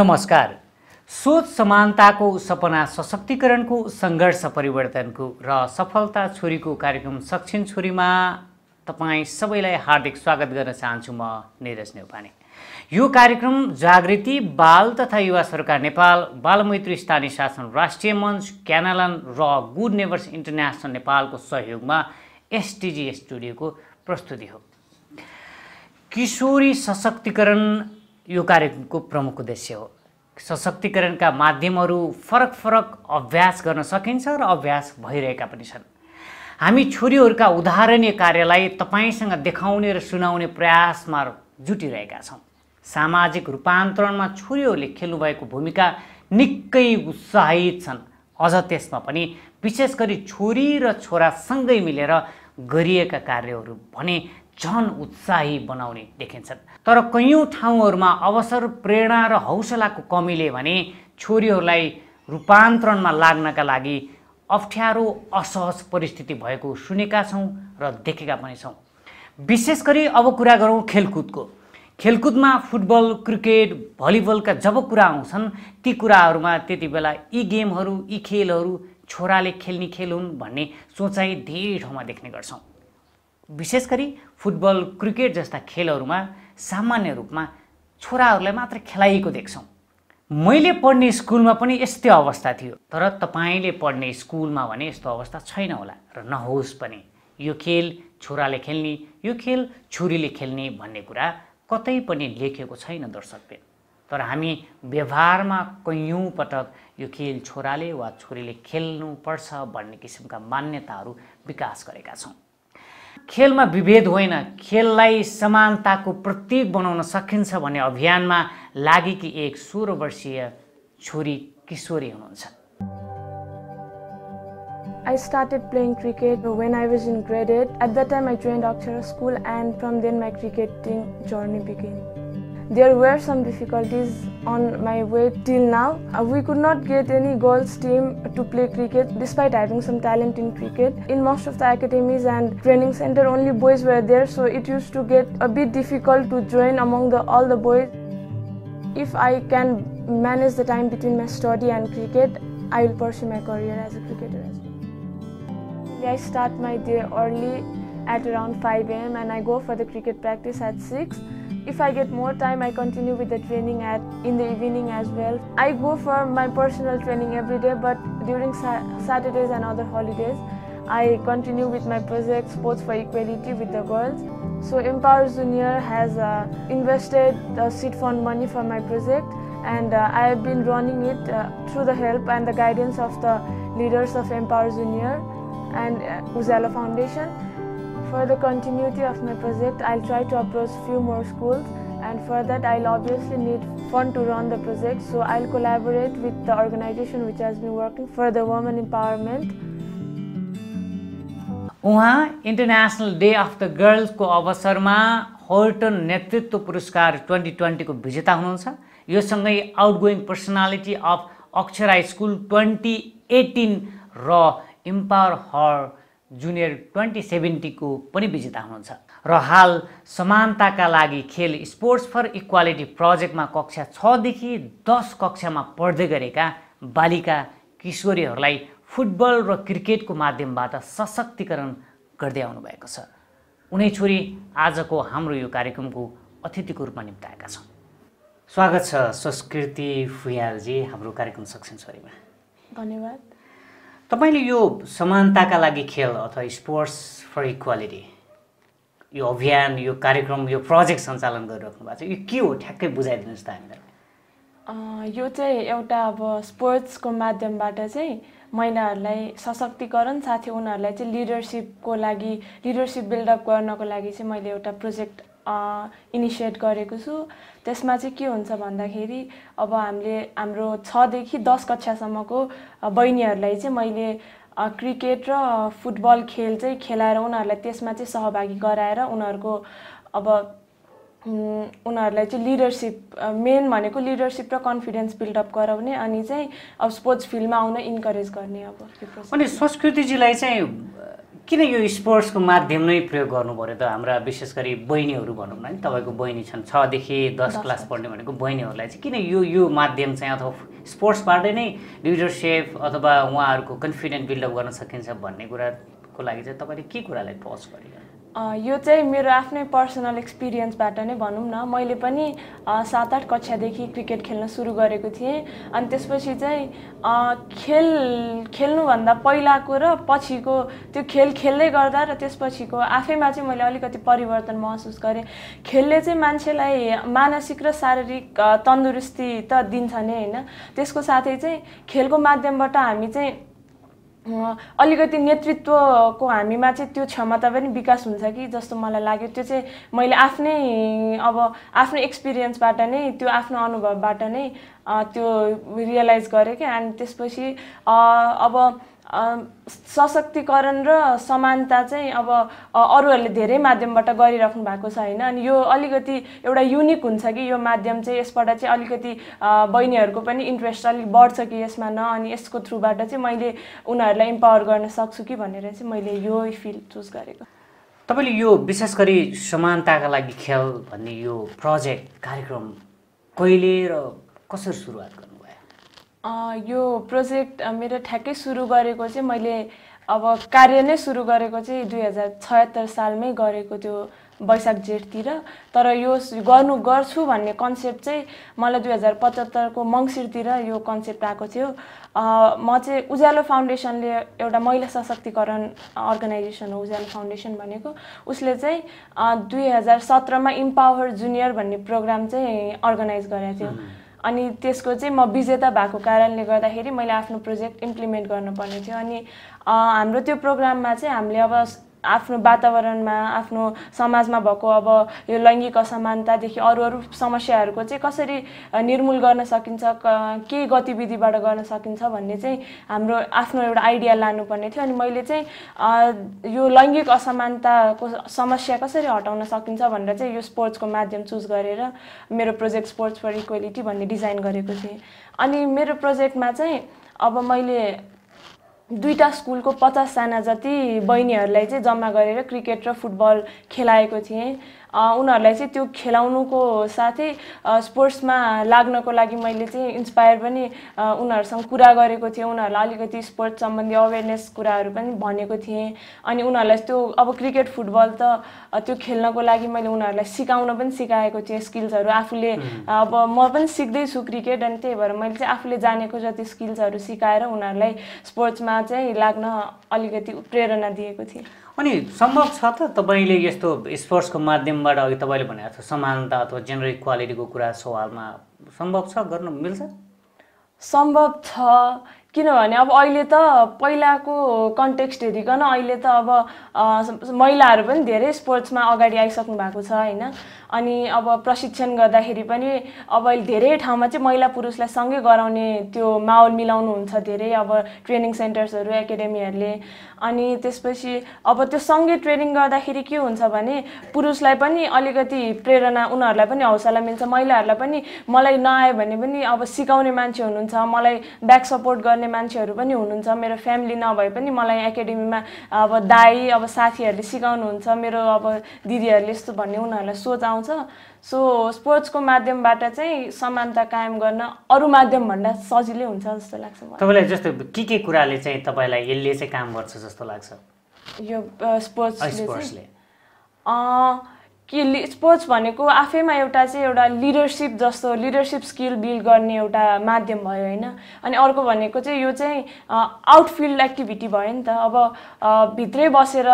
नमस्कार सोच समानताको सपना सशक्तिकरणको सङ्घर्ष परिवर्तनको र सफलता छोरीको कार्यक्रम सक्षम छोरीमा तपाईँ सबैलाई हार्दिक स्वागत गर्न चाहन्छु म निरज नेउपाने यो कार्यक्रम जागृति बाल तथा युवा सरकार नेपाल बालमैत्री स्थानीय शासन राष्ट्रिय मञ्च क्यानलन र गुड नेबर्स इन्टरनेसनल नेपालको सहयोगमा एसटिजी स्टुडियोको प्रस्तुति हो किशोरी सशक्तिकरण यो कार्यक्रमको प्रमुख उद्देश्य हो सशक्तिकरणका माध्यमहरू फरक फरक अभ्यास गर्न सकिन्छ र अभ्यास भइरहेका पनि छन् हामी छोरीहरूका उदाहरणीय कार्यलाई तपाईँसँग देखाउने र सुनाउने प्रयासमा जुटिरहेका छौँ सामाजिक रूपान्तरणमा छोरीहरूले खेल्नुभएको भूमिका निकै उत्साहित छन् अझ त्यसमा पनि विशेष गरी छोरी र छोरासँगै मिलेर गरिएका कार्यहरू भने झन उत्साही बनाउने देखिन्छन् तर कैयौँ ठाउँहरूमा अवसर प्रेरणा र हौसलाको कमीले भने छोरीहरूलाई रूपान्तरणमा लाग्नका लागि अप्ठ्यारो असहज परिस्थिति भएको सुनेका छौँ र देखेका पनि छौँ विशेष गरी अब कुरा गरौँ खेलकुदको खेलकुदमा फुटबल क्रिकेट भलिबलका जब कुरा आउँछन् ती कुराहरूमा त्यति बेला यी गेमहरू यी खेलहरू छोराले खेल्ने खेल हुन् भन्ने सोचाइ धेरै ठाउँमा देख्ने गर्छौँ विशेष गरी फुटबल क्रिकेट जस्ता खेलहरूमा सामान्य रूपमा छोराहरूलाई मात्र खेलाइएको देख्छौँ मैले पढ्ने स्कुलमा पनि यस्तै अवस्था थियो तर तपाईँले पढ्ने स्कुलमा भने यस्तो अवस्था छैन होला र नहोस् पनि यो खेल छोराले खेल्ने यो खेल छोरीले खेल्ने भन्ने कुरा कतै पनि लेखेको छैन दर्शकले तर हामी व्यवहारमा कैयौँ पटक यो खेल छोराले वा छोरीले खेल्नुपर्छ भन्ने किसिमका मान्यताहरू विकास गरेका छौँ खेलमा विभेद होइन खेललाई समानताको प्रतीक बनाउन सकिन्छ भन्ने अभियानमा लागेकी एक सोह्र वर्षीय छोरी किशोरी हुनुहुन्छ I started playing cricket when I was in grade 8. At that time, I joined Akshara School, and from then, my cricketing journey began. There were some difficulties on my way till now. Uh, we could not get any girls team to play cricket despite having some talent in cricket. In most of the academies and training center only boys were there so it used to get a bit difficult to join among the, all the boys. If I can manage the time between my study and cricket, I will pursue my career as a cricketer as well. I start my day early at around 5 a.m. and I go for the cricket practice at 6. If I get more time, I continue with the training at in the evening as well. I go for my personal training every day, but during sa Saturdays and other holidays, I continue with my project Sports for Equality with the girls. So Empower Junior has uh, invested the seed fund money for my project and uh, I have been running it uh, through the help and the guidance of the leaders of Empower Junior and uh, Uzala Foundation. For the continuity of my project, I'll try to approach few more schools and for that I'll obviously need fund to run the project so I'll collaborate with the organization which has been working for the women empowerment. उहाँ international day of the गर्ल्सको अवसरमा होल्टन नेतृत्व पुरस्कार twenty ट्वेन्टीको विजेता हुनुहुन्छ यो सँगै आउटगोइङ पर्सनालिटी अफ अक्षराई स्कुल ट्वेन्टी एटिन र इम्पावर हर जुनियर ट्वेन्टी सेभेन्टीको पनि विजेता हुनुहुन्छ र हाल समानताका लागि खेल स्पोर्ट्स फर इक्वालिटी प्रोजेक्टमा कक्षा छदेखि दस कक्षामा पढ्दै गरेका बालिका किशोरीहरूलाई फुटबल र क्रिकेटको माध्यमबाट सशक्तिकरण गर्दै आउनुभएको छ उनै छोरी आजको हाम्रो यो कार्यक्रमको अतिथिको रूपमा निम्ताएका छन् स्वागत छ संस्कृति फुयालजी हाम्रो कार्यक्रम सक्षम छोरीमा धन्यवाद तपाईँले यो समानताका लागि खेल अथवा स्पोर्ट्स फर इक्वालिटी यो अभियान यो कार्यक्रम यो प्रोजेक्ट सञ्चालन गरिराख्नु भएको छ यो के हो ठ्याक्कै बुझाइदिनुहोस् त हामीलाई यो चाहिँ एउटा अब स्पोर्ट्सको माध्यमबाट चाहिँ महिलाहरूलाई सशक्तिकरण साथै उनीहरूलाई चाहिँ लिडरसिपको लागि लिडरसिप बिल्डअप गर्नको लागि चाहिँ मैले एउटा प्रोजेक्ट इनिसिएट गरेको छु त्यसमा चाहिँ के हुन्छ भन्दाखेरि अब हामीले हाम्रो छदेखि दस कक्षासम्मको बहिनीहरूलाई चाहिँ मैले क्रिकेट र फुटबल खेल चाहिँ खेलाएर उनीहरूलाई त्यसमा चाहिँ सहभागी गराएर उनीहरूको अब उनीहरूलाई चाहिँ लिडरसिप मेन भनेको लिडरसिप र कन्फिडेन्स बिल्डअप गराउने अनि चाहिँ अब स्पोर्ट्स फिल्डमा आउन इन्करेज गर्ने अब अनि संस्कृतिजीलाई चाहिँ किन यो स्पोर्ट्सको माध्यम नै प्रयोग गर्नु पऱ्यो त हाम्रा विशेष गरी बहिनीहरू भनौँ न नि तपाईँको बहिनी छन् छदेखि दस क्लास पढ्ने भनेको बहिनीहरूलाई चाहिँ किन यो यो माध्यम चाहिँ अथवा स्पोर्ट्सबाटै नै लिडरसिप अथवा उहाँहरूको कन्फिडेन्ट बिल्डअप गर्न सकिन्छ भन्ने कुराको लागि चाहिँ तपाईँले के कुरालाई पज गरेर यो चाहिँ मेरो आफ्नै पर्सनल एक्सपिरियन्सबाट नै भनौँ न मैले पनि सात आठ कक्षादेखि क्रिकेट खेल्न सुरु गरेको थिएँ अनि त्यसपछि चाहिँ खेल खेल्नुभन्दा पहिलाको र पछिको त्यो खेल खेल्दै गर्दा र त्यसपछिको आफैमा चाहिँ मैले अलिकति परिवर्तन महसुस गरेँ खेलले चाहिँ मान्छेलाई मानसिक र शारीरिक तन्दुरुस्ती त दिन्छ नै होइन त्यसको साथै चाहिँ खेलको माध्यमबाट हामी चाहिँ अलिकति नेतृत्वको हामीमा चाहिँ त्यो क्षमता पनि विकास हुन्छ कि जस्तो मलाई लाग्यो त्यो चाहिँ मैले आफ्नै अब आफ्नो एक्सपिरियन्सबाट नै त्यो आफ्नो अनुभवबाट नै त्यो रियलाइज गरेँ कि अनि त्यसपछि अब सशक्तिकरण र समानता चाहिँ अब अरूहरूले धेरै माध्यमबाट गरिराख्नु भएको छ होइन अनि यो अलिकति एउटा युनिक हुन्छ कि यो माध्यम चाहिँ यसबाट चाहिँ अलिकति बहिनीहरूको पनि इन्ट्रेस्ट अलिक बढ्छ कि यसमा न अनि यसको थ्रुबाट चाहिँ मैले उनीहरूलाई इम्पावर गर्न सक्छु कि भनेर चाहिँ मैले यो फिल्ड चुज गरेको तपाईँले यो विशेष गरी समानताका लागि खेल भन्ने यो प्रोजेक्ट कार्यक्रम कहिले र कसरी सुरुवात गर्नु यो प्रोजेक्ट मेरो ठ्याक्कै सुरु गरेको चाहिँ मैले अब कार्य नै सुरु गरेको चाहिँ दुई हजार छयत्तर सालमै गरेको त्यो वैशाख जेठतिर तर यो गर्नु गर्छु भन्ने कन्सेप्ट चाहिँ मलाई दुई हजार पचहत्तरको मङ्सिरतिर यो कन्सेप्ट आएको थियो म चाहिँ उज्यालो फाउन्डेसनले एउटा महिला सशक्तिकरण अर्गनाइजेसन हो उज्यालो फाउन्डेसन भनेको उसले चाहिँ दुई हजार सत्रमा इम्पावर जुनियर भन्ने प्रोग्राम चाहिँ अर्गनाइज गरेको थियो अनि त्यसको चाहिँ म विजेता भएको कारणले गर्दाखेरि मैले आफ्नो प्रोजेक्ट इम्प्लिमेन्ट गर्नुपर्ने थियो अनि हाम्रो त्यो प्रोग्राममा चाहिँ हामीले अब आफ्नो वातावरणमा आफ्नो समाजमा भएको अब यो लैङ्गिक असमानतादेखि अरू अरू समस्याहरूको चाहिँ कसरी निर्मूल गर्न सकिन्छ के गतिविधिबाट गर्न सकिन्छ भन्ने चाहिँ हाम्रो आफ्नो एउटा आइडिया लानुपर्ने थियो अनि मैले चाहिँ यो लैङ्गिक असमानताको समस्या कसरी हटाउन सकिन्छ भनेर चाहिँ यो स्पोर्ट्सको माध्यम चुज गरेर मेरो प्रोजेक्ट स्पोर्ट्स फर इक्वेलिटी भन्ने डिजाइन गरेको थिएँ अनि मेरो प्रोजेक्टमा चाहिँ अब मैले दुईवटा स्कुलको पचासजना जति बहिनीहरूलाई चाहिँ जम्मा गरेर क्रिकेट र फुटबल खेलाएको थिएँ उनीहरूलाई चाहिँ त्यो खेलाउनुको साथै स्पोर्ट्समा लाग्नको लागि मैले चाहिँ इन्सपायर पनि उनीहरूसँग कुरा गरेको थिएँ उनीहरूलाई अलिकति स्पोर्ट्स सम्बन्धी अवेरनेस कुराहरू पनि भनेको थिएँ अनि उनीहरूलाई त्यो अब क्रिकेट फुटबल त त्यो खेल्नको लागि मैले उनीहरूलाई सिकाउन पनि सिकाएको थिएँ स्किल्सहरू आफूले अब म पनि सिक्दैछु क्रिकेट अनि त्यही भएर मैले चाहिँ आफूले जानेको जति स्किल्सहरू सिकाएर उनीहरूलाई स्पोर्ट्समा चाहिँ लाग्न अलिकति प्रेरणा दिएको थिएँ अनि सम्भव छ त तपाईँले यस्तो स्पोर्ट्सको माध्यमबाट अघि तपाईँले भनेको जस्तो समानता अथवा जेनरल इक्वालिटीको कुरा सवालमा सम्भव छ गर्नु मिल्छ सम्भव छ किनभने अब अहिले त पहिलाको कन्टेक्स्ट हेरिकन अहिले त अब महिलाहरू पनि धेरै स्पोर्ट्समा अगाडि आइसक्नु भएको छ होइन अनि अब प्रशिक्षण गर्दाखेरि पनि अब अहिले धेरै ठाउँमा चाहिँ महिला पुरुषलाई सँगै गराउने त्यो माहौल मिलाउनुहुन्छ धेरै अब ट्रेनिङ सेन्टर्सहरू एकाडेमीहरूले अनि त्यसपछि अब त्यो सँगै ट्रेनिङ गर्दाखेरि के हुन्छ भने पुरुषलाई पनि अलिकति प्रेरणा उनीहरूलाई पनि हौसला मिल्छ महिलाहरूलाई पनि मलाई नआयो भने पनि अब सिकाउने मान्छे हुनुहुन्छ मलाई ब्याक सपोर्ट गर्ने मान्छेहरू पनि हुनुहुन्छ मेरो फ्यामिली नभए पनि मलाई एकाडेमीमा अब दाई अब साथीहरूले सिकाउनुहुन्छ मेरो अब दिदीहरूले यस्तो भन्ने उनीहरूलाई सोच आउँछ आउँछ सो स्पोर्ट्सको माध्यमबाट चाहिँ समानता कायम गर्न अरू माध्यमभन्दा सजिलै हुन्छ जस्तो लाग्छ तपाईँलाई जस्तो के के कुराले चाहिँ तपाईँलाई यसले चाहिँ काम गर्छ जस्तो लाग्छ यो स्पोर्ट्सले कि स्पोर्ट्स भनेको आफैमा एउटा चाहिँ एउटा लिडरसिप जस्तो लिडरसिप स्किल बिल्ड गर्ने एउटा माध्यम भयो होइन अनि अर्को भनेको चाहिँ यो चाहिँ आउटफिल्ड एक्टिभिटी भयो नि त अब भित्रै बसेर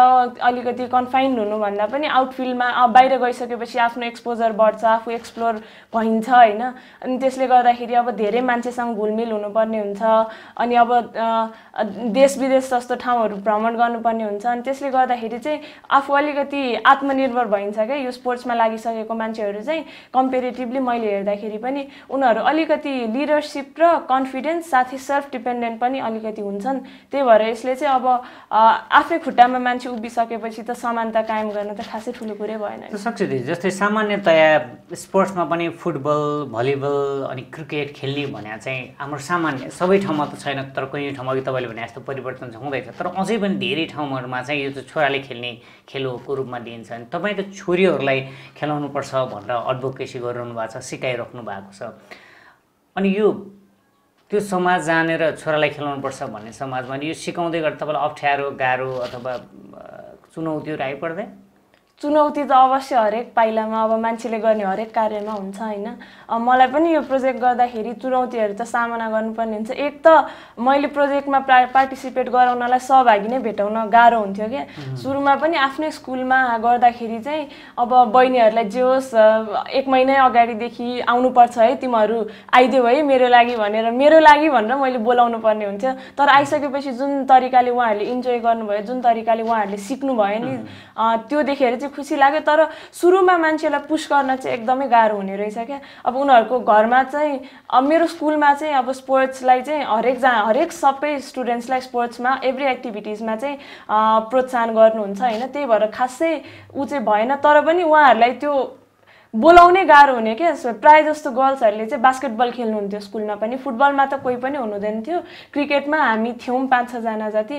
अलिकति कन्फाइन्ड हुनुभन्दा पनि आउटफिल्डमा बाहिर गइसकेपछि आफ्नो एक्सपोजर बढ्छ आफू एक्सप्लोर भइन्छ होइन अनि त्यसले गर्दाखेरि अब धेरै मान्छेसँग घुलमिल हुनुपर्ने हुन्छ अनि अब देश विदेश जस्तो ठाउँहरू भ्रमण गर्नुपर्ने हुन्छ अनि त्यसले गर्दाखेरि चाहिँ आफू अलिकति आत्मनिर्भर भइन्छ क्या यो स्पोर्ट्समा लागिसकेको मान्छेहरू चाहिँ कम्पेरिटिभली मैले हेर्दाखेरि पनि उनीहरू अलिकति लिडरसिप र कन्फिडेन्स साथै सेल्फ डिपेन्डेन्ट पनि अलिकति हुन्छन् त्यही भएर यसले चाहिँ अब आफ्नै खुट्टामा मान्छे उभिसकेपछि त समानता कायम गर्न त खासै ठुलो कुरै भएन सक्छ जस्तै सामान्यतया स्पोर्ट्समा पनि फुटबल भलिबल अनि क्रिकेट खेल्ने भने चाहिँ हाम्रो सामान्य सबै ठाउँमा त छैन तर कुनै ठाउँमा तपाईँले भने जस्तो परिवर्तन चाहिँ हुँदैछ तर अझै पनि धेरै ठाउँहरूमा चाहिँ यो चाहिँ छोराले खेल्ने खेलको रूपमा दिइन्छ तपाईँ त छोरी नानीहरूलाई खेलाउनुपर्छ भनेर एडभोकेसी गरिरहनु भएको छ सिकाइराख्नु भएको छ अनि यो त्यो समाज जानेर छोरालाई खेलाउनुपर्छ भन्ने समाजमा यो सिकाउँदै गर्दा तपाईँलाई अप्ठ्यारो गाह्रो अथवा चुनौतीहरू आइपर्दैन चुनौती त अवश्य हरेक पाइलामा अब मान्छेले गर्ने हरेक कार्यमा हुन्छ होइन मलाई पनि यो प्रोजेक्ट गर्दाखेरि चुनौतीहरू त सामना गर्नुपर्ने हुन्छ एक त मैले प्रोजेक्टमा प्रा पार्टिसिपेट गराउनलाई सहभागी नै भेटाउन गाह्रो हुन्थ्यो क्या सुरुमा पनि आफ्नै स्कुलमा गर्दाखेरि चाहिँ अब बहिनीहरूलाई जे होस् एक महिनै अगाडिदेखि आउनुपर्छ है तिमीहरू आइदियो है मेरो लागि भनेर मेरो लागि भनेर मैले बोलाउनु पर्ने हुन्थ्यो तर आइसकेपछि जुन तरिकाले उहाँहरूले इन्जोय गर्नुभयो जुन तरिकाले उहाँहरूले सिक्नु भयो नि त्यो देखेर चाहिँ चाहिँ खुसी लाग्यो तर सुरुमा मान्छेलाई पुस गर्न चाहिँ एकदमै गाह्रो हुने रहेछ क्या अब उनीहरूको घरमा चाहिँ अब मेरो स्कुलमा चाहिँ अब स्पोर्ट्सलाई चाहिँ हरेक हरेक सबै स्टुडेन्ट्सलाई स्पोर्ट्समा एभ्री एक्टिभिटिजमा चाहिँ प्रोत्साहन गर्नुहुन्छ होइन त्यही भएर खासै ऊ चाहिँ भएन तर पनि उहाँहरूलाई त्यो बोलाउने गाह्रो हुने क्या प्रायः जस्तो गर्ल्सहरूले चाहिँ बास्केटबल खेल्नुहुन्थ्यो स्कुलमा पनि फुटबलमा त कोही पनि हुनुहुँदैन थियो क्रिकेटमा हामी थियौँ पाँच छजना जति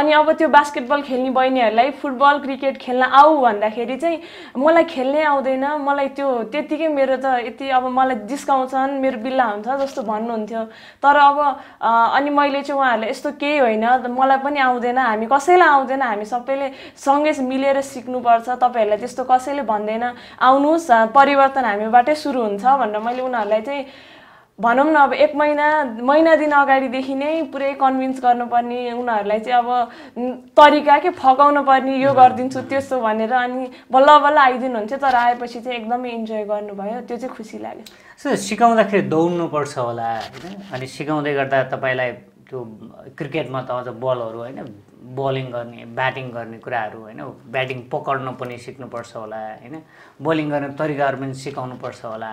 अनि अब त्यो बास्केटबल खेल्ने बहिनीहरूलाई फुटबल क्रिकेट खेल्न आऊ भन्दाखेरि चाहिँ मलाई खेल्नै आउँदैन मलाई त्यो त्यत्तिकै मेरो त यति अब मलाई जिस्काउँछन् मेरो बिल्ला हुन्छ जस्तो भन्नुहुन्थ्यो तर अब अनि मैले चाहिँ उहाँहरूले यस्तो केही होइन मलाई पनि आउँदैन हामी कसैलाई आउँदैन हामी सबैले सँगै मिलेर सिक्नुपर्छ तपाईँहरूलाई त्यस्तो कसैले भन्दैन आउनुहोस् परिवर्तन हामीबाटै सुरु हुन्छ भनेर मैले उनीहरूलाई चाहिँ भनौँ न अब एक महिना महिना दिन अगाडिदेखि नै पुरै कन्भिन्स गर्नुपर्ने उनीहरूलाई चाहिँ अब तरिका के फकाउनु पर्ने यो गरिदिन्छु त्यस्तो भनेर अनि बल्ल बल्ल हुन्थ्यो तर आएपछि चाहिँ एकदमै इन्जोय गर्नुभयो त्यो चाहिँ खुसी लाग्यो सिकाउँदाखेरि दौड्नुपर्छ होला होइन अनि सिकाउँदै गर्दा तपाईँलाई त्यो क्रिकेटमा त अझ बलहरू होइन बलिङ गर्ने ब्याटिङ गर्ने कुराहरू होइन ब्याटिङ पक्ड्न पनि सिक्नुपर्छ होला होइन बलिङ गर्ने तरिकाहरू पनि सिकाउनु पर्छ होला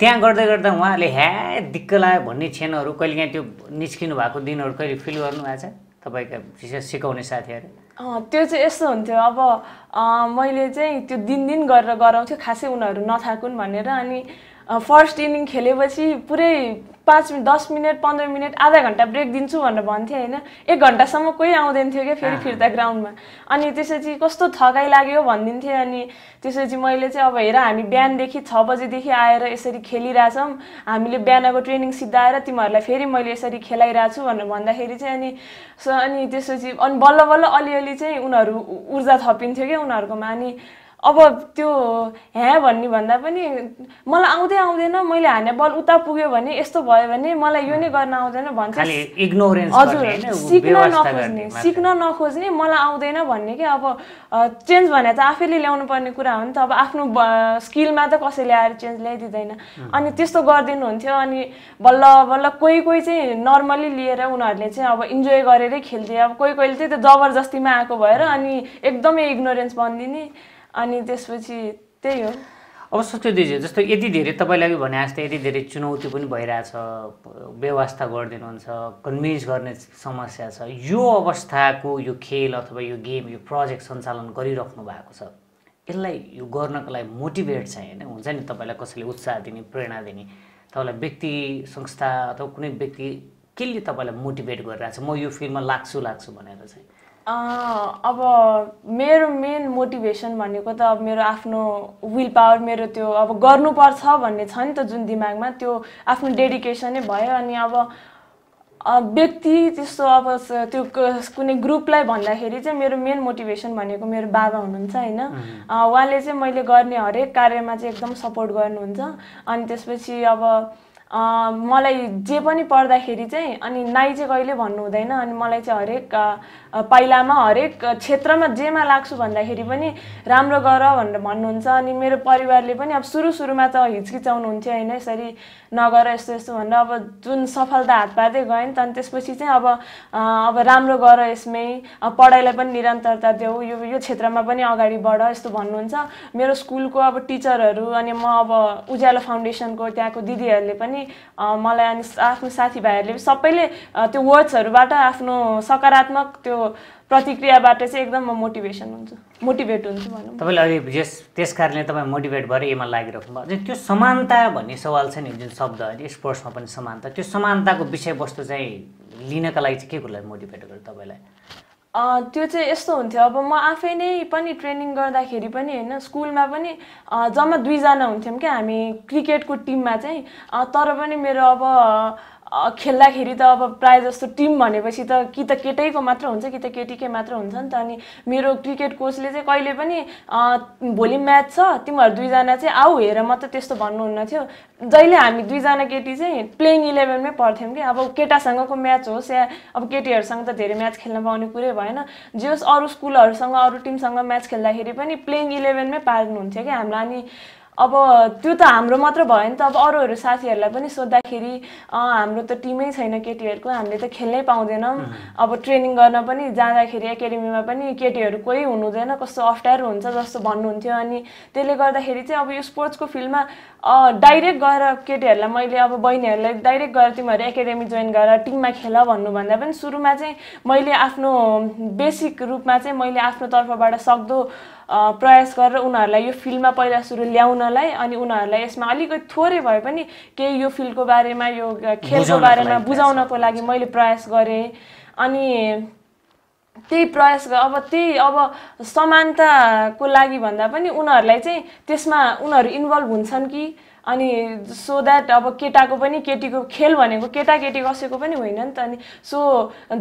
त्यहाँ गर्दै गर्दा उहाँहरूले ह्या दिक्क लाग्यो भन्ने क्षणहरू कहिले काहीँ त्यो निस्किनु भएको दिनहरू कहिले फिल गर्नुभएको छ तपाईँका विशेष सिकाउने साथीहरू त्यो चाहिँ यस्तो हुन्थ्यो अब मैले चाहिँ त्यो दिनदिन गरेर गराउँथ्यो खासै उनीहरू नथाकुन् भनेर अनि फर्स्ट इनिङ खेलेपछि पुरै पाँच मिनट दस मिनट पन्ध्र मिनट आधा घन्टा ब्रेक दिन्छु भनेर भन्थेँ होइन एक घन्टासम्म कोही आउँदैन थियो क्या फेरि फिर्ता ग्राउन्डमा अनि त्यसपछि कस्तो थकाइ लाग्यो भनिदिन्थेँ अनि त्यसपछि मैले चाहिँ अब हेर हामी बिहानदेखि छ बजीदेखि आएर यसरी खेलिरहेछौँ हामीले बिहानको ट्रेनिङ सिद्धाएर तिमीहरूलाई फेरि मैले यसरी खेलाइरहेको छु भनेर भन्दाखेरि चाहिँ अनि अनि त्यसपछि अनि बल्ल बल्ल अलिअलि चाहिँ उनीहरू ऊर्जा थपिन्थ्यो क्या उनीहरूकोमा अनि अब त्यो ह्या भन्ने भन्दा पनि मलाई आउँदै आउँदैन मैले हाने बल उता पुग्यो भने यस्तो भयो भने मलाई यो नै गर्न आउँदैन भन्छ हजुर सिक्न नखोज्ने सिक्न नखोज्ने मलाई आउँदैन भन्ने कि अब चेन्ज भने त आफैले ल्याउनु पर्ने कुरा हो नि त अब आफ्नो स्किलमा त कसैले आएर चेन्ज ल्याइदिँदैन अनि त्यस्तो गरिदिनु हुन्थ्यो अनि बल्ल बल्ल कोही कोही चाहिँ नर्मली लिएर उनीहरूले चाहिँ अब इन्जोय गरेरै खेल्थे अब कोही कोहीले चाहिँ त्यो जबरजस्तीमा आएको भएर अनि एकदमै इग्नोरेन्स बनिदिने अनि त्यसपछि त्यही हो अब दिदी जस्तो यति धेरै तपाईँलाई भने जस्तै यति धेरै चुनौती पनि भइरहेछ व्यवस्था गरिदिनुहुन्छ कन्भिन्स गर्ने समस्या छ यो अवस्थाको यो खेल अथवा यो गेम यो प्रोजेक्ट सञ्चालन गरिराख्नु भएको छ यसलाई यो गर्नको लागि मोटिभेट चाहिँ होइन हुन्छ नि तपाईँलाई कसैले उत्साह दिने प्रेरणा दिने तपाईँलाई व्यक्ति संस्था अथवा कुनै व्यक्ति केले तपाईँलाई मोटिभेट गरिरहेको छ म यो फिल्डमा लाग्छु लाग्छु भनेर चाहिँ अब मेरो मेन मोटिभेसन भनेको त अब मेरो आफ्नो विल पावर मेरो त्यो अब गर्नुपर्छ भन्ने छ नि त जुन दिमागमा त्यो आफ्नो डेडिकेसनै भयो अनि अब व्यक्ति त्यस्तो अब त्यो कुनै ग्रुपलाई भन्दाखेरि चाहिँ मेरो मेन मोटिभेसन भनेको मेरो बाबा हुनुहुन्छ होइन उहाँले चाहिँ मैले गर्ने हरेक कार्यमा चाहिँ एकदम सपोर्ट गर्नुहुन्छ अनि त्यसपछि अब मलाई जे पनि पढ्दाखेरि चाहिँ अनि नाइ चाहिँ कहिले भन्नु हुँदैन अनि मलाई चाहिँ हरेक पाइलामा हरेक क्षेत्रमा जेमा लाग्छु भन्दाखेरि पनि राम्रो गर भनेर भन्नुहुन्छ अनि मेरो परिवारले पनि अब सुरु सुरुमा त हिचकिचाउनुहुन्थ्यो होइन यसरी नगर यस्तो यस्तो भनेर अब जुन सफलता हात पार्दै गयो नि त अनि त्यसपछि चाहिँ अब अब राम्रो गर यसमै पढाइलाई पनि निरन्तरता देऊ यो यो क्षेत्रमा पनि अगाडि बढ यस्तो भन्नुहुन्छ मेरो स्कुलको अब टिचरहरू अनि म अब उज्यालो फाउन्डेसनको त्यहाँको दिदीहरूले पनि मलाई अनि आफ्नो साथीभाइहरूले सबैले त्यो वर्ड्सहरूबाट आफ्नो सकारात्मक त्यो प्रतिक्रियाबाट चाहिँ एकदम म मोटिभेसन हुन्छु मोटिभेट हुन्छु भनौँ तपाईँले अघि यस त्यस कारणले तपाईँ मोटिभेट भएर एमा लागिरहनु भयो त्यो समानता भन्ने सवाल छ नि जुन शब्द अहिले स्पोर्ट्समा पनि समानता त्यो समानताको विषयवस्तु चाहिँ लिनका लागि चाहिँ के कुरालाई मोटिभेट गर्यो तपाईँलाई त्यो चाहिँ यस्तो हुन्थ्यो अब म आफै नै पनि ट्रेनिङ गर्दाखेरि पनि होइन स्कुलमा पनि जम्मा दुईजना हुन्थ्यौँ क्या हामी क्रिकेटको टिममा चाहिँ तर पनि मेरो अब खेल्दाखेरि त अब प्रायः जस्तो टिम भनेपछि त कि त केटैको मात्र हुन्छ कि त केटीकै मात्र हुन्छ नि त अनि मेरो क्रिकेट कोचले चाहिँ कहिले पनि भोलि म्याच छ तिमीहरू दुईजना चाहिँ आऊ हेर मात्र त्यस्तो भन्नुहुन्न थियो जहिले हामी दुईजना केटी चाहिँ प्लेइङ इलेभेनमै पर्थ्यौँ कि अब केटासँगको म्याच होस् या अब केटीहरूसँग त धेरै म्याच खेल्न पाउने कुरै भएन जे होस् अरू स्कुलहरूसँग अरू टिमसँग म्याच खेल्दाखेरि पनि प्लेइङ इलेभेनमै पार्नुहुन्थ्यो कि हामीलाई अनि अब त्यो त हाम्रो मात्र भयो नि त अब अरूहरू साथीहरूलाई पनि सोद्धाखेरि हाम्रो त टिमै छैन केटीहरूको हामीले त खेल्नै पाउँदैनौँ अब ट्रेनिङ गर्न पनि जाँदाखेरि एकाडेमीमा पनि केटीहरू कोही हुनुहुँदैन कस्तो अप्ठ्यारो हुन्छ जस्तो भन्नुहुन्थ्यो अनि त्यसले गर्दाखेरि चाहिँ अब यो स्पोर्ट्सको फिल्डमा डाइरेक्ट गएर केटीहरूलाई मैले अब बहिनीहरूलाई डाइरेक्ट गएर तिमीहरू एकाडेमी जोइन गरेर टिममा खेल भन्नुभन्दा पनि सुरुमा चाहिँ मैले आफ्नो बेसिक रूपमा चाहिँ मैले आफ्नो तर्फबाट सक्दो प्रयास गरेर उनीहरूलाई यो फिल्डमा पहिला सुरु ल्याउनलाई अनि उनीहरूलाई यसमा अलिकति थोरै भए पनि केही यो फिल्डको बारेमा यो खेलको बारेमा बुझाउनको लागि मैले प्रयास गरेँ अनि त्यही प्रयास अब त्यही अब समानताको लागि भन्दा पनि उनीहरूलाई चाहिँ त्यसमा उनीहरू इन्भल्भ हुन्छन् कि अनि सो द्याट अब केटाको पनि केटीको खेल भनेको केटाकेटी कसैको पनि होइन नि त अनि सो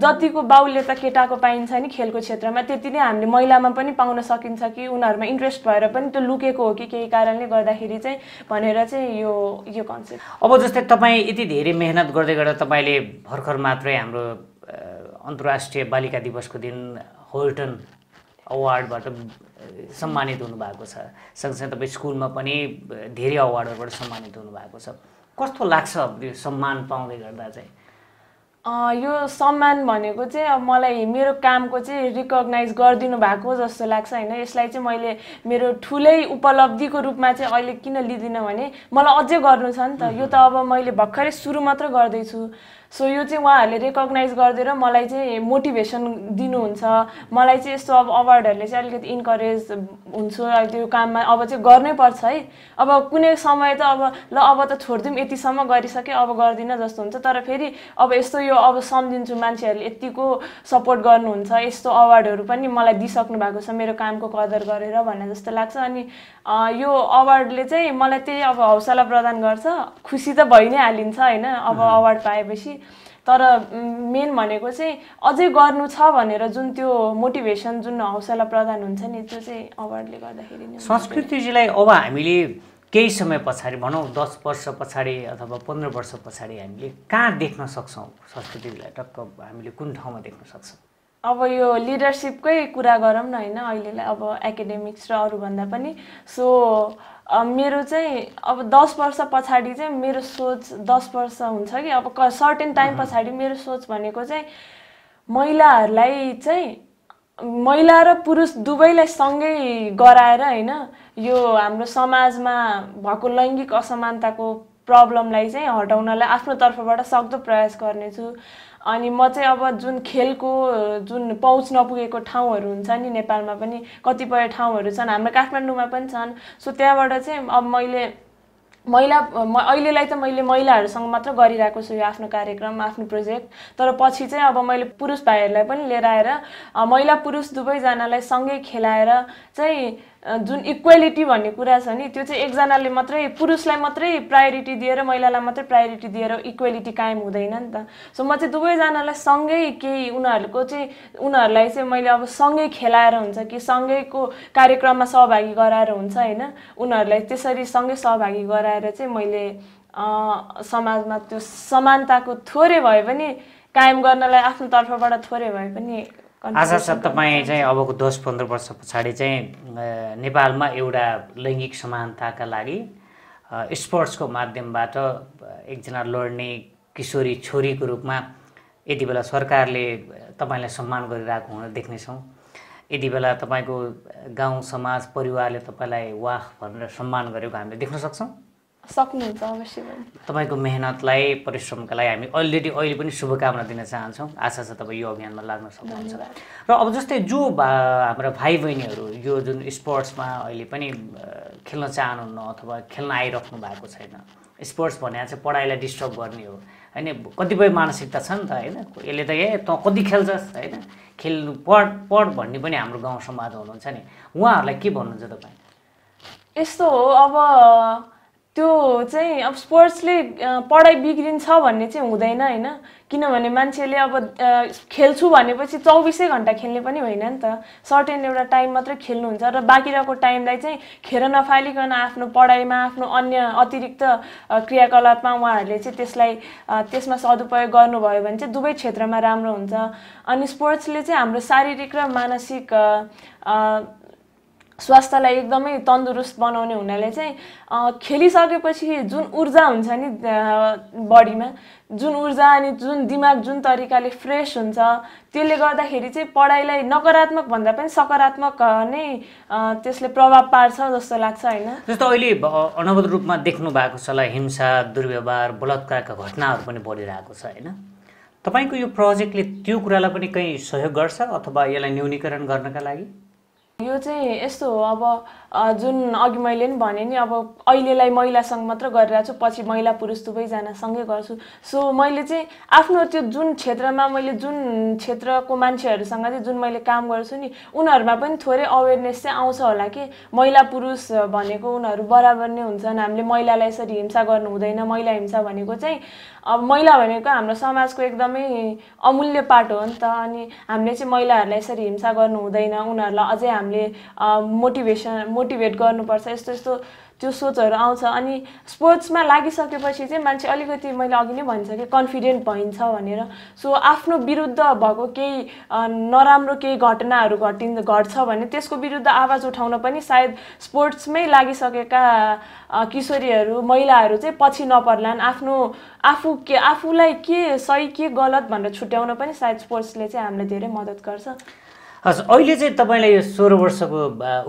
जतिको बाउले त केटाको पाइन्छ नि खेलको क्षेत्रमा त्यति नै हामीले महिलामा पनि पाउन सकिन्छ कि उनीहरूमा इन्ट्रेस्ट भएर पनि त्यो लुकेको हो कि केही कारणले गर्दाखेरि चाहिँ भनेर चाहिँ यो यो कन्सेप्ट अब जस्तै तपाईँ यति धेरै मेहनत गर्दै गर्दा तपाईँले भर्खर मात्रै हाम्रो अन्तर्राष्ट्रिय बालिका दिवसको दिन होल्टन अवार्डबाट सम्मानित हुनुभएको छ सँगसँगै तपाईँ स्कुलमा पनि धेरै अवार्डहरूबाट सम्मानित हुनुभएको छ कस्तो लाग्छ यो सम्मान पाउँदै गर्दा चाहिँ यो सम्मान भनेको चाहिँ अब मलाई मेरो कामको चाहिँ रिकगनाइज गरिदिनु भएको जस्तो लाग्छ होइन यसलाई चाहिँ मैले मेरो ठुलै उपलब्धिको रूपमा चाहिँ अहिले किन लिँदिनँ भने मलाई अझै गर्नु छ नि त यो त अब मैले भर्खरै सुरु मात्र गर्दैछु सो यो चाहिँ उहाँहरूले रेकगनाइज गरिदिएर मलाई चाहिँ मोटिभेसन दिनुहुन्छ मलाई चाहिँ यस्तो अब अवार्डहरूले चाहिँ अलिकति इन्करेज हुन्छु त्यो काममा अब चाहिँ गर्नै पर्छ है अब कुनै समय त अब ल अब त छोडिदिउँ यतिसम्म गरिसकेँ अब गर्दिनँ जस्तो हुन्छ तर फेरि अब यस्तो यो अब सम्झिन्छु मान्छेहरूले यतिको सपोर्ट गर्नुहुन्छ यस्तो अवार्डहरू पनि मलाई दिइसक्नु भएको छ मेरो कामको कदर गरेर भनेर जस्तो लाग्छ अनि यो अवार्डले चाहिँ मलाई त्यही अब हौसला प्रदान गर्छ खुसी त भइ नै हालिन्छ होइन अब अवार्ड पाएपछि तर मेन भनेको चाहिँ अझै गर्नु छ भनेर जुन त्यो मोटिभेसन जुन हौसला प्रदान हुन्छ नि त्यो चाहिँ अवार्डले गर्दाखेरि संस्कृतिजीलाई अब हामीले केही समय पछाडि भनौँ दस वर्ष पछाडि अथवा पन्ध्र वर्ष पछाडि हामीले कहाँ देख्न सक्छौँ संस्कृतिजीलाई टक्क हामीले कुन ठाउँमा देख्न सक्छौँ अब यो लिडरसिपकै कुरा गरौँ न होइन अहिलेलाई अब एकाडेमिक्स र अरूभन्दा पनि सो मेरो चाहिँ अब दस वर्ष पछाडि चाहिँ मेरो सोच दस वर्ष हुन्छ कि अब क सर्टेन टाइम पछाडि मेरो सोच भनेको चाहिँ महिलाहरूलाई चाहिँ महिला र पुरुष दुवैलाई सँगै गराएर होइन यो हाम्रो समाजमा भएको लैङ्गिक असमानताको प्रब्लमलाई चाहिँ हटाउनलाई आफ्नो तर्फबाट सक्दो प्रयास गर्नेछु अनि म चाहिँ अब जुन खेलको जुन पहुँच नपुगेको ठाउँहरू हुन्छ नि नेपालमा पनि कतिपय ठाउँहरू छन् हाम्रो काठमाडौँमा पनि छन् सो त्यहाँबाट चाहिँ अब मैले महिला अहिलेलाई त मैले महिलाहरूसँग मात्र गरिरहेको छु यो आफ्नो कार्यक्रम आफ्नो प्रोजेक्ट तर पछि चाहिँ अब मैले पुरुष भाइहरूलाई पनि लिएर आएर महिला पुरुष दुवैजनालाई सँगै खेलाएर चाहिँ जुन इक्वेलिटी भन्ने कुरा छ नि त्यो चाहिँ एकजनाले मात्रै पुरुषलाई मात्रै प्रायोरिटी दिएर महिलालाई मात्रै प्रायोरिटी दिएर इक्वेलिटी कायम हुँदैन नि त सो म चाहिँ दुवैजनालाई सँगै केही उनीहरूको चाहिँ उनीहरूलाई चाहिँ मैले अब सँगै खेलाएर हुन्छ कि सँगैको कार्यक्रममा सहभागी गराएर हुन्छ होइन उनीहरूलाई त्यसरी सँगै सहभागी गराएर चाहिँ मैले समाजमा त्यो समानताको थोरै भए पनि कायम गर्नलाई आफ्नो तर्फबाट थोरै भए पनि आशा छ तपाईँ चाहिँ अबको दस पन्ध्र वर्ष पछाडि चाहिँ नेपालमा एउटा लैङ्गिक समानताका लागि स्पोर्ट्सको माध्यमबाट एकजना लड्ने किशोरी छोरीको रूपमा यति बेला सरकारले तपाईँलाई सम्मान गरिरहेको हुन देख्नेछौँ यति बेला तपाईँको गाउँ समाज परिवारले तपाईँलाई वाह भनेर सम्मान गरेको हामीले देख्न सक्छौँ सक्नुहुन्छ अवश्य तपाईँको मेहनतलाई परिश्रमका लागि हामी अलरेडी अहिले पनि शुभकामना दिन चाहन्छौँ आशा छ तपाईँ यो अभियानमा लाग्न सक्नुहुन्छ र अब जस्तै जो हाम्रो भाइ बहिनीहरू यो जुन स्पोर्ट्समा अहिले पनि खेल्न चाहनुहुन्न अथवा खेल्न आइराख्नु भएको छैन स्पोर्ट्स भने चाहिँ पढाइलाई डिस्टर्ब गर्ने हो होइन कतिपय मानसिकता छ नि त होइन यसले त ए त कति खेल्छस् होइन खेल्नु पढ पढ भन्ने पनि हाम्रो गाउँ समाज हुनुहुन्छ नि उहाँहरूलाई के भन्नुहुन्छ तपाईँ यस्तो हो अब त्यो चाहिँ अब स्पोर्ट्सले पढाइ बिग्रिन्छ भन्ने चाहिँ हुँदैन होइन किनभने मान्छेले अब खेल्छु भनेपछि चौबिसै घन्टा खेल्ने पनि होइन नि त सर्टेन एउटा टाइम मात्रै खेल्नुहुन्छ र बाँकी रहेको टाइमलाई चाहिँ खेर नफालिकन आफ्नो पढाइमा आफ्नो अन्य अतिरिक्त क्रियाकलापमा उहाँहरूले चाहिँ त्यसलाई त्यसमा सदुपयोग गर्नुभयो भने चाहिँ दुवै क्षेत्रमा राम्रो हुन्छ अनि स्पोर्ट्सले चाहिँ हाम्रो शारीरिक र मानसिक स्वास्थ्यलाई एकदमै तन्दुरुस्त बनाउने हुनाले चाहिँ खेलिसकेपछि जुन ऊर्जा हुन्छ नि बडीमा जुन ऊर्जा अनि जुन दिमाग जुन तरिकाले फ्रेस हुन्छ त्यसले गर्दाखेरि चाहिँ पढाइलाई नकारात्मक भन्दा पनि सकारात्मक नै त्यसले प्रभाव पार्छ जस्तो लाग्छ होइन जस्तो अहिले अनवध रूपमा देख्नु भएको छ होला हिंसा दुर्व्यवहार बलात्कारका घटनाहरू पनि बढिरहेको छ होइन तपाईँको यो प्रोजेक्टले त्यो कुरालाई पनि कहीँ सहयोग गर्छ अथवा यसलाई न्यूनीकरण गर्नका लागि यो चाहिँ यस्तो हो अब जुन अघि मैले नि भने नि अब अहिलेलाई महिलासँग मात्र गरिरहेको छु पछि महिला पुरुष दुवैजनासँगै गर्छु सो मैले चाहिँ आफ्नो त्यो जुन क्षेत्रमा मैले जुन क्षेत्रको मान्छेहरूसँग चाहिँ जुन मैले काम गर्छु नि उनीहरूमा पनि थोरै अवेरनेस चाहिँ आउँछ होला कि महिला पुरुष भनेको उनीहरू बराबर नै हुन्छन् हामीले महिलालाई यसरी हिंसा गर्नु हुँदैन महिला हिंसा भनेको चाहिँ अब महिला भनेको हाम्रो समाजको एकदमै अमूल्य पार्ट हो नि त अनि हामीले चाहिँ महिलाहरूलाई यसरी हिंसा गर्नु हुँदैन उनीहरूलाई अझै हामीले मोटिभेसन मोटिभेट गर्नुपर्छ यस्तो यस्तो त्यो सोचहरू आउँछ अनि स्पोर्ट्समा लागिसकेपछि चाहिँ मान्छे अलिकति मैले अघि नै भनिसकेँ कन्फिडेन्ट भइन्छ भनेर सो आफ्नो विरुद्ध भएको केही नराम्रो केही घटनाहरू घटि घट्छ भने त्यसको विरुद्ध आवाज उठाउन पनि सायद स्पोर्ट्समै लागिसकेका किशोरीहरू महिलाहरू चाहिँ पछि नपर्लान् आफ्नो आफू के आफूलाई के सही के गलत भनेर छुट्याउन पनि सायद स्पोर्ट्सले चाहिँ हामीलाई धेरै मद्दत गर्छ हजुर अहिले चाहिँ तपाईँलाई यो सोह्र वर्षको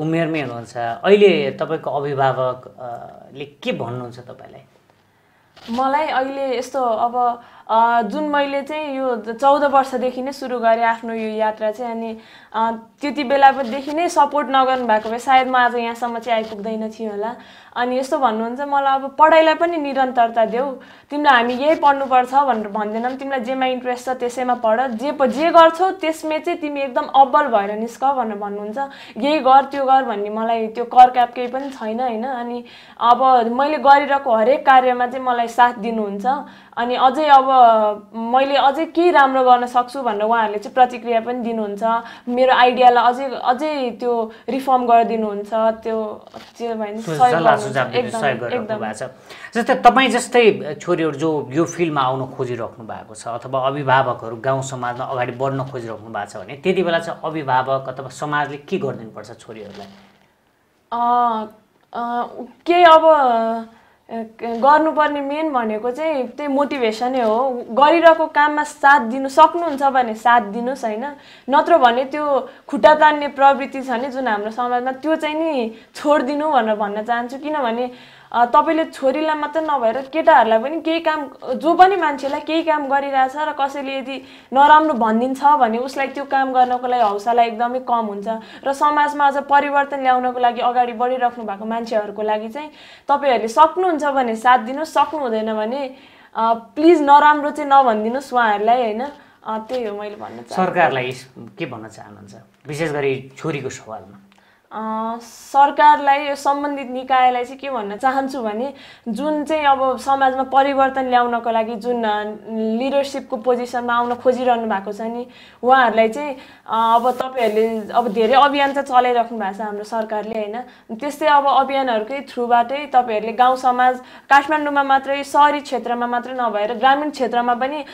उमेरमै हुनुहुन्छ अहिले तपाईँको अभिभावकले के भन्नुहुन्छ तपाईँलाई मलाई अहिले यस्तो अब जुन मैले चाहिँ यो चौध वर्षदेखि नै सुरु गरेँ आफ्नो यो यात्रा चाहिँ अनि त्यति बेलादेखि नै सपोर्ट नगर्नु भएको भए सायद म आज यहाँसम्म चाहिँ आइपुग्दैन थिएँ होला अनि यस्तो भन्नुहुन्छ मलाई अब पढाइलाई पनि निरन्तरता देऊ तिमीलाई हामी यही पढ्नुपर्छ भनेर भन्दैनौँ तिमीलाई जेमा इन्ट्रेस्ट छ त्यसैमा पढ जे जे गर्छौ त्यसमै चाहिँ तिमी एकदम अब्बल भएर निस्क भनेर भन्नुहुन्छ यही गर त्यो गर भन्ने मलाई त्यो कर क्याप केही पनि छैन होइन अनि अब मैले गरिरहेको हरेक कार्यमा चाहिँ मलाई साथ दिनुहुन्छ अनि अझै अब मैले अझै के राम्रो गर्न सक्छु भनेर उहाँहरूले चाहिँ प्रतिक्रिया पनि दिनुहुन्छ मेरो आइडियालाई अझै अझै त्यो रिफर्म गरिदिनुहुन्छ त्यो जस्तै तपाईँ जस्तै छोरीहरू जो यो फिल्डमा आउन खोजिराख्नु भएको छ अथवा अभिभावकहरू गाउँ समाजमा अगाडि बढ्न खोजिराख्नु भएको छ भने त्यति बेला चाहिँ अभिभावक अथवा समाजले के गरिदिनुपर्छ छोरीहरूलाई केही अब गर्नुपर्ने मेन भनेको चाहिँ त्यही मोटिभेसनै हो गरिरहेको काममा साथ दिनु सक्नुहुन्छ भने साथ दिनुहोस् होइन नत्र भने त्यो खुट्टा तान्ने प्रवृत्ति छ नि जुन हाम्रो समाजमा त्यो चाहिँ नि छोडिदिनु भनेर भन्न चाहन्छु किनभने तपाईँले छोरीलाई मात्रै नभएर केटाहरूलाई पनि केही काम जो पनि मान्छेलाई केही काम गरिरहेछ र कसैले यदि नराम्रो भनिदिन्छ भने उसलाई त्यो काम गर्नको लागि हौसला एकदमै कम हुन्छ र समाजमा अझ परिवर्तन ल्याउनको लागि अगाडि बढिराख्नु भएको मान्छेहरूको लागि चाहिँ तपाईँहरूले सक्नुहुन्छ भने साथ दिनुहोस् सक्नु हुँदैन भने प्लिज नराम्रो चाहिँ नभनिदिनुहोस् उहाँहरूलाई होइन त्यही हो मैले भन्न सरकारलाई के भन्न चाहनुहुन्छ विशेष गरी छोरीको सवालमा सरकारलाई यो सम्बन्धित निकायलाई चाहिँ के भन्न चाहन्छु भने जुन चाहिँ अब समाजमा परिवर्तन ल्याउनको लागि जुन लिडरसिपको पोजिसनमा आउन खोजिरहनु भएको छ नि उहाँहरूलाई चाहिँ अब तपाईँहरूले अब धेरै अभियान त चलाइराख्नु भएको छ हाम्रो सरकारले होइन त्यस्तै अब अभियानहरूकै थ्रुबाटै तपाईँहरूले गाउँ समाज काठमाडौँमा मात्रै सहरी क्षेत्रमा मात्र नभएर ग्रामीण क्षेत्रमा पनि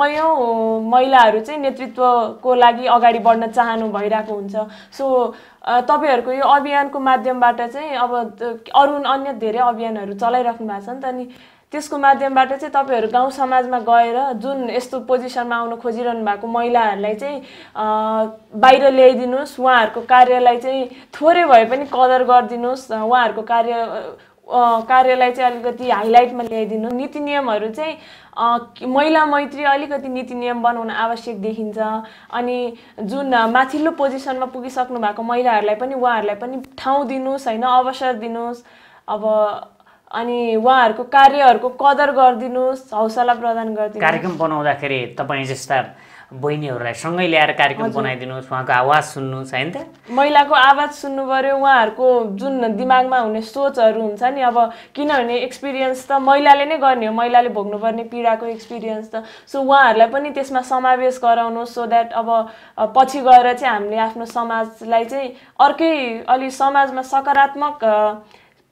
कयौँ महिलाहरू चाहिँ नेतृत्वको लागि अगाडि बढ्न चाहनु भइरहेको हुन्छ सो तपाईँहरूको यो अभियानको माध्यमबाट चाहिँ अब अरू अन्य धेरै अभियानहरू चलाइराख्नु भएको छ नि त अनि त्यसको माध्यमबाट चाहिँ तपाईँहरू गाउँ समाजमा गएर जुन यस्तो पोजिसनमा आउन खोजिरहनु भएको महिलाहरूलाई चाहिँ बाहिर ल्याइदिनुहोस् उहाँहरूको कार्यलाई चाहिँ थोरै भए पनि कदर गरिदिनुहोस् उहाँहरूको कार्य कार्यलाई चाहिँ अलिकति हाइलाइटमा ल्याइदिनु नीति नियमहरू चाहिँ महिला मैत्री अलिकति नीति नियम बनाउन आवश्यक देखिन्छ अनि जुन माथिल्लो पोजिसनमा पुगिसक्नु भएको महिलाहरूलाई पनि उहाँहरूलाई पनि ठाउँ दिनुहोस् होइन अवसर दिनुहोस् अब अनि उहाँहरूको कार्यहरूको कदर गरिदिनुहोस् हौसला प्रदान गरिदिनु कार्यक्रम बनाउँदाखेरि तपाईँ जस्ता बहिनीहरूलाई सँगै ल्याएर कार्यक्रम बनाइदिनुहोस् उहाँको आवाज सुन्नुहोस् होइन त महिलाको आवाज सुन्नु पऱ्यो उहाँहरूको जुन दिमागमा हुने सोचहरू हुन्छ नि अब किनभने एक्सपिरियन्स त महिलाले नै गर्ने हो महिलाले भोग्नुपर्ने पीडाको एक्सपिरियन्स त सो उहाँहरूलाई पनि त्यसमा समावेश गराउनु सो द्याट अब पछि गएर चाहिँ हामीले आफ्नो समाजलाई चाहिँ अर्कै अलि समाजमा सकारात्मक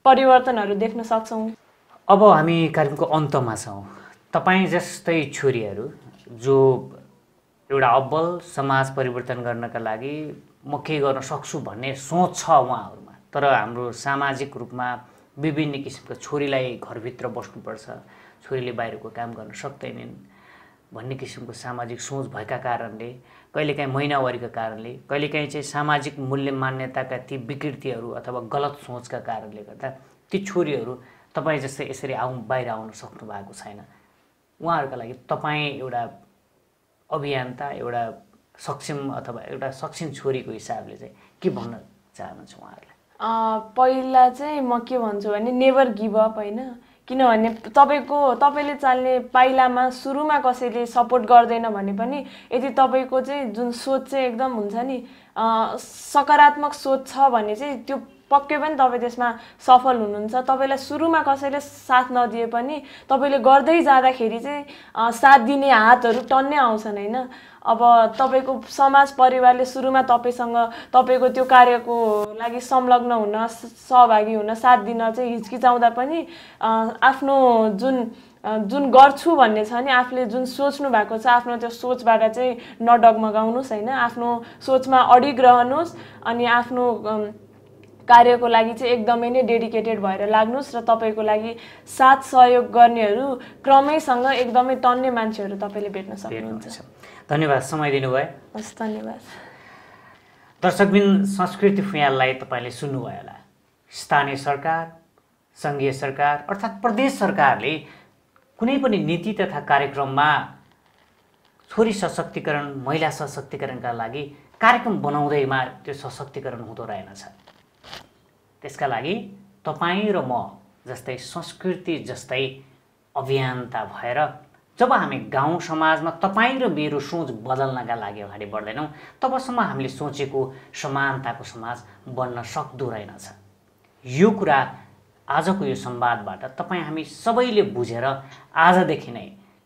परिवर्तनहरू देख्न सक्छौँ अब हामी कार्यक्रमको अन्तमा छौँ तपाईँ जस्तै छोरीहरू जो एउटा अब्बल समाज परिवर्तन गर्नका लागि म के गर्न सक्छु भन्ने सोच छ उहाँहरूमा तर हाम्रो सामाजिक रूपमा विभिन्न किसिमको छोरीलाई घरभित्र बस्नुपर्छ छोरीले बाहिरको काम गर्न सक्दैनन् भन्ने किसिमको सामाजिक सोच भएका कारणले कहिलेकाहीँ महिनावारीका कारणले कहिलेकाहीँ चाहिँ सामाजिक मूल्य मान्यताका ती विकृतिहरू अथवा गलत सोचका कारणले गर्दा ती छोरीहरू तपाईँ जस्तै यसरी आउ बाहिर आउन सक्नु भएको छैन उहाँहरूका लागि तपाईँ एउटा अभियन्ता एउटा सक्षम अथवा एउटा सक्षम छोरीको हिसाबले चाहिँ के भन्न चाहनुहुन्छ उहाँहरूलाई पहिला चाहिँ म के भन्छु भने नेभर गिभ अप होइन किनभने तपाईँको तपाईँले चाल्ने पाइलामा सुरुमा कसैले सपोर्ट गर्दैन भने पनि यदि तपाईँको चाहिँ जुन सोच चाहिँ एकदम हुन्छ नि सकारात्मक सोच छ भने चाहिँ त्यो पक्कै पनि तपाईँ त्यसमा सफल हुनुहुन्छ तपाईँलाई सुरुमा कसैले साथ नदिए पनि तपाईँले गर्दै जाँदाखेरि चाहिँ साथ दिने हातहरू टन्नै आउँछन् होइन अब तपाईँको समाज परिवारले सुरुमा तपाईँसँग तपाईँको त्यो कार्यको लागि संलग्न हुन सहभागी हुन साथ दिन चाहिँ हिचकिचाउँदा पनि आफ्नो जुन जुन गर्छु भन्ने छ नि आफूले जुन सोच्नु भएको छ आफ्नो त्यो सोचबाट चाहिँ नडगमगाउनुहोस् होइन आफ्नो सोचमा अडिग रहनुहोस् अनि आफ्नो कार्यको लागि चाहिँ एकदमै नै डेडिकेटेड भएर लाग्नुहोस् र तपाईँको लागि साथ सहयोग गर्नेहरू क्रमैसँग एकदमै तन्ने मान्छेहरू तपाईँले भेट्न सक्नुहुन्छ धन्यवाद समय दिनुभयो हस् धन्यवाद दर्शकबिन संस्कृति फुयाललाई तपाईँले सुन्नुभयो होला स्थानीय सरकार सङ्घीय सरकार अर्थात् प्रदेश सरकारले कुनै पनि नीति तथा कार्यक्रममा छोरी सशक्तिकरण महिला सशक्तिकरणका लागि कार्यक्रम बनाउँदैमा त्यो सशक्तिकरण हुँदो रहेनछ त्यसका लागि तपाईँ र म जस्तै संस्कृति जस्तै अभियन्ता भएर जब हामी गाउँ समाजमा तपाईँ र मेरो सोच बदल्नका लागि अगाडि बढ्दैनौँ तबसम्म हामीले सोचेको समानताको समाज बन्न सक्दो रहेनछ यो कुरा आजको यो संवादबाट तपाईँ हामी सबैले बुझेर आजदेखि नै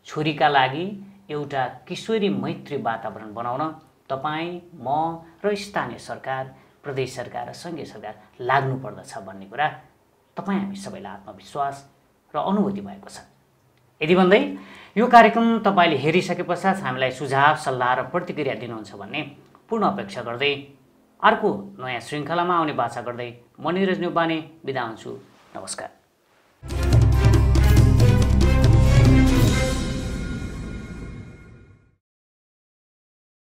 छोरीका लागि एउटा किशोरी मैत्री वातावरण बनाउन तपाईँ म र स्थानीय सरकार प्रदेश सरकार र सङ्घीय सरकार लाग्नुपर्दछ भन्ने कुरा तपाईँ हामी सबैलाई आत्मविश्वास र अनुभूति भएको छ यदि भन्दै यो कार्यक्रम तपाईँले हेरिसके पश्चात हामीलाई सुझाव सल्लाह र प्रतिक्रिया दिनुहुन्छ भन्ने पूर्ण अपेक्षा गर्दै अर्को नयाँ श्रृङ्खलामा आउने बाछा गर्दै म निरज न्युपाने बिदा हुन्छु नमस्कार